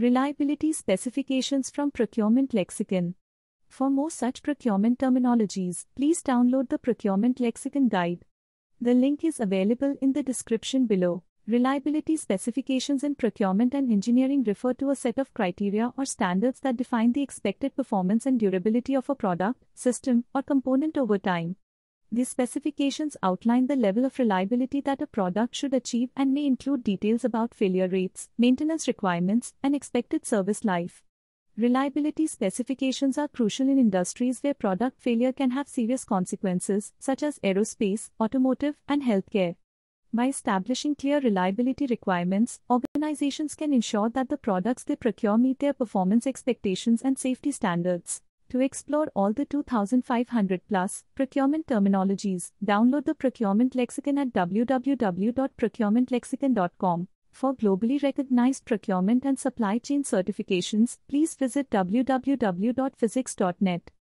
Reliability specifications from Procurement Lexicon. For more such procurement terminologies, please download the Procurement Lexicon Guide. The link is available in the description below. Reliability specifications in procurement and engineering refer to a set of criteria or standards that define the expected performance and durability of a product, system, or component over time. These specifications outline the level of reliability that a product should achieve and may include details about failure rates, maintenance requirements, and expected service life. Reliability specifications are crucial in industries where product failure can have serious consequences, such as aerospace, automotive, and healthcare. By establishing clear reliability requirements, organizations can ensure that the products they procure meet their performance expectations and safety standards. To explore all the 2,500 plus procurement terminologies, download the procurement lexicon at www.procurementlexicon.com. For globally recognized procurement and supply chain certifications, please visit www.physics.net.